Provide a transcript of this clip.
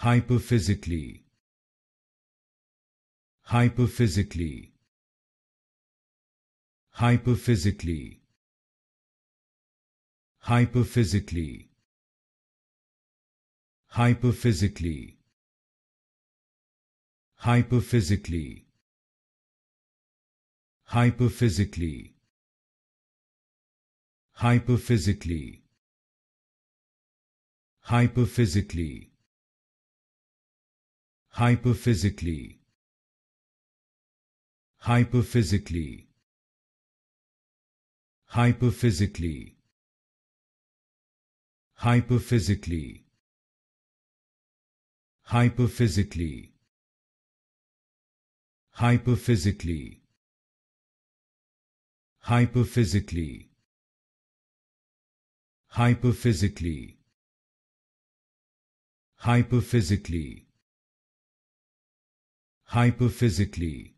hyperphysically hyperphysically hyperphysically hyperphysically hyperphysically hyperphysically hyperphysically hyperphysically hyperphysically hyperphysically hyperphysically hyperphysically hyperphysically hyperphysically hyperphysically hyperphysically hyperphysically hyperphysically hyperphysically